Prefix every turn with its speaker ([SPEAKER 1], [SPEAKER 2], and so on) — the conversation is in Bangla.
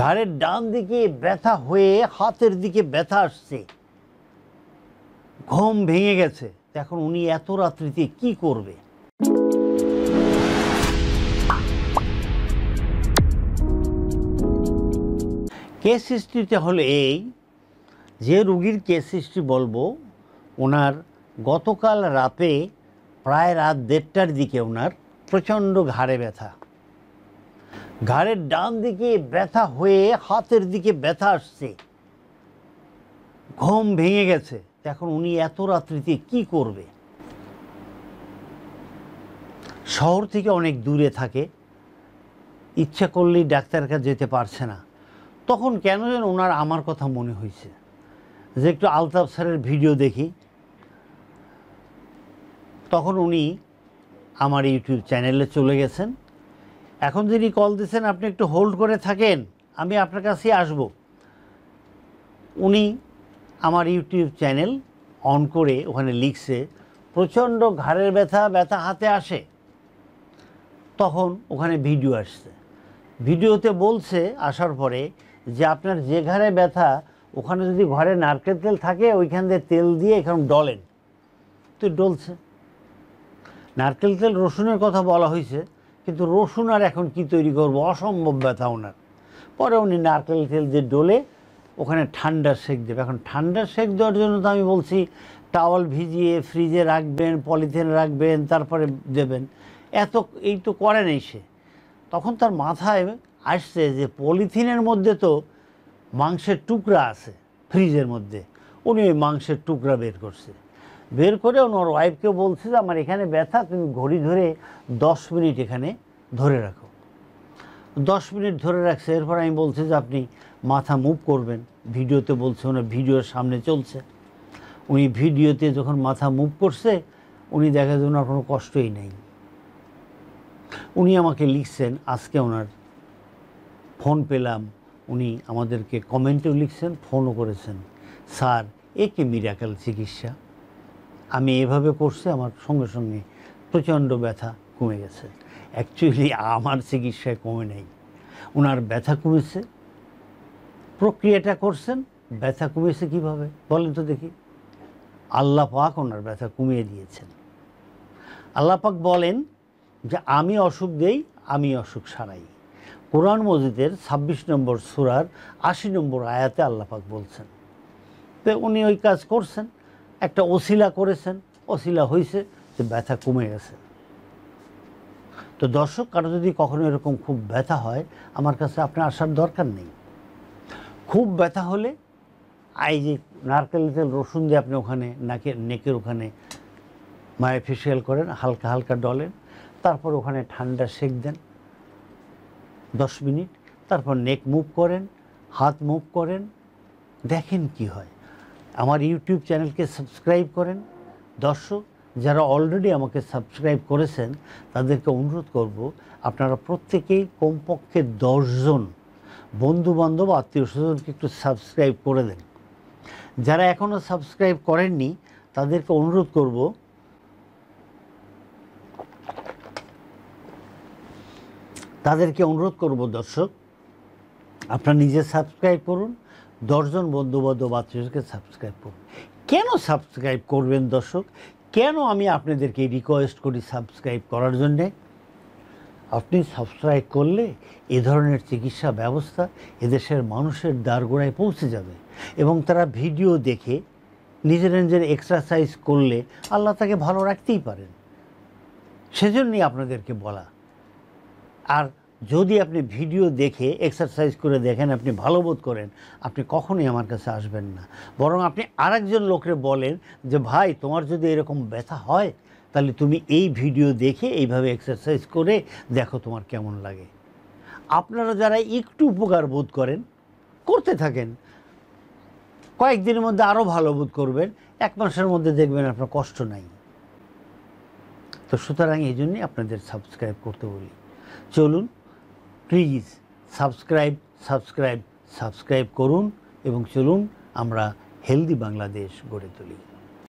[SPEAKER 1] ঘাড়ের ডান দিকে ব্যথা হয়ে হাতের দিকে ব্যথা আসছে ঘুম ভেঙে গেছে এখন উনি এত রাত্রিতে কি করবে কেস হিস্ট্রিতে হলে এই যে রুগীর কেস হিস্ট্রি বলবো ওনার গতকাল রাতে প্রায় রাত দেড়টার দিকে ওনার প্রচণ্ড ঘাড়ে ব্যথা ঘাড়ের ডান দিকে ব্যথা হয়ে হাতের দিকে ব্যথা আসছে ঘুম ভেঙে গেছে এখন উনি এত রাত্রিতে কি করবে শহর থেকে অনেক দূরে থাকে ইচ্ছা করলেই ডাক্তার কাছে যেতে পারছে না তখন কেন যেন ওনার আমার কথা মনে হয়েছে যে একটু আলতাফ স্যারের ভিডিও দেখি তখন উনি আমার ইউটিউব চ্যানেলে চলে গেছেন এখন যিনি কল দিচ্ছেন আপনি একটু হোল্ড করে থাকেন আমি আপনার কাছে আসব উনি আমার ইউটিউব চ্যানেল অন করে ওখানে লিখছে প্রচণ্ড ঘাড়ের ব্যথা ব্যথা হাতে আসে তখন ওখানে ভিডিও আসছে ভিডিওতে বলছে আসার পরে যে আপনার যে ঘাড়ে ব্যথা ওখানে যদি ঘরে নারকেল তেল থাকে ওইখান দিয়ে তেল দিয়ে এখন ডলেন তো ডলছে নারকেল তেল রসুনের কথা বলা হয়েছে কিন্তু রসুন আর এখন কি তৈরি করব অসম্ভব ব্যথা ওনার পরে উনি নারকেল তেল দিয়ে ডোলে ওখানে ঠান্ডা সেক দেবে এখন ঠান্ডা সেক দেওয়ার জন্য তো আমি বলছি টাওয়াল ভিজিয়ে ফ্রিজে রাখবেন পলিথিন রাখবেন তারপরে দেবেন এত এই তো করে নেই সে তখন তার মাথায় আসছে যে পলিথিনের মধ্যে তো মাংসের টুকরা আছে ফ্রিজের মধ্যে উনি ওই মাংসের টুকরা বের করছে বের করে ওনার ওয়াইফকে বলছে যে আমার এখানে ব্যথা তুমি ঘড়ি ধরে দশ মিনিট এখানে ধরে রাখো দশ মিনিট ধরে রাখছে এরপর আমি বলছি যে আপনি মাথা মুভ করবেন ভিডিওতে বলছে ওনার ভিডিওর সামনে চলছে উনি ভিডিওতে যখন মাথা মুভ করছে উনি দেখা যায় ওনার কোনো কষ্টই নেই উনি আমাকে লিখছেন আজকে ওনার ফোন পেলাম উনি আমাদেরকে কমেন্টেও লিখছেন ফোনও করেছেন স্যার এ কে মিরাকাল চিকিৎসা আমি এভাবে পড়ছি আমার সঙ্গে সঙ্গে প্রচণ্ড ব্যথা কমে গেছে অ্যাকচুয়ালি আমার চিকিৎসায় কমে নেই ওনার ব্যথা কমেছে প্রক্রিয়াটা করছেন ব্যথা কমেছে কিভাবে বলেন তো দেখি আল্লাহ পাক ওনার ব্যথা কমিয়ে দিয়েছেন আল্লাহ পাক বলেন যে আমি অসুখ দেই আমি অসুখ সারাই কোরআন মজিদের ২৬ নম্বর সুরার আশি নম্বর আয়াতে আল্লাহ পাক বলছেন তো উনি ওই কাজ করছেন একটা অশিলা করেছেন অশিলা হয়েছে যে ব্যথা কমে গেছে তো দর্শক কারো যদি কখনো এরকম খুব ব্যথা হয় আমার কাছে আপনার আসার দরকার নেই খুব ব্যথা হলে আই যে নারকেল তেল রসুন দিয়ে আপনি ওখানে নাকে নেকের ওখানে মায়ে ফেসিয়াল করেন হালকা হালকা ডলেন তারপর ওখানে ঠান্ডা সেক দেন দশ মিনিট তারপর নেক মুভ করেন হাত মুভ করেন দেখেন কি হয় আমার ইউটিউব চ্যানেলকে সাবস্ক্রাইব করেন দর্শক যারা অলরেডি আমাকে সাবস্ক্রাইব করেছেন তাদেরকে অনুরোধ করব আপনারা প্রত্যেকেই কমপক্ষে দশজন বন্ধুবান্ধব আত্মীয় স্বজনকে একটু সাবস্ক্রাইব করে দেন যারা এখনও সাবস্ক্রাইব করেননি তাদেরকে অনুরোধ করব তাদেরকে অনুরোধ করব দর্শক আপনারা নিজে সাবস্ক্রাইব করুন দশজন বন্ধুবান্ধব আত্মীয়কে সাবস্ক্রাইব করুন কেন সাবস্ক্রাইব করবেন দর্শক কেন আমি আপনাদেরকে রিকোয়েস্ট করি সাবস্ক্রাইব করার জন্যে আপনি সাবস্ক্রাইব করলে এ ধরনের চিকিৎসা ব্যবস্থা এদেশের মানুষের দ্বারগোড়ায় পৌঁছে যাবে এবং তারা ভিডিও দেখে নিজের নিজের এক্সারসাইজ করলে আল্লাহ তাকে ভালো রাখতেই পারেন সেজন্যই আপনাদেরকে বলা আর যদি আপনি ভিডিও দেখে এক্সারসাইজ করে দেখেন আপনি ভালো বোধ করেন আপনি কখনোই আমার কাছে আসবেন না বরং আপনি আরেকজন লোকের বলেন যে ভাই তোমার যদি এরকম ব্যথা হয় তাহলে তুমি এই ভিডিও দেখে এইভাবে এক্সারসাইজ করে দেখো তোমার কেমন লাগে আপনারা যারা একটু উপকার বোধ করেন করতে থাকেন কয়েকদিনের মধ্যে আরও ভালো বোধ করবেন এক মাসের মধ্যে দেখবেন আপনার কষ্ট নাই তো সুতরাং এই জন্যই আপনাদের সাবস্ক্রাইব করতে বলি চলুন প্লিজ সাবস্ক্রাইব সাবস্ক্রাইব সাবস্ক্রাইব করুন এবং চলুন আমরা হেলদি বাংলাদেশ গড়ে তুলি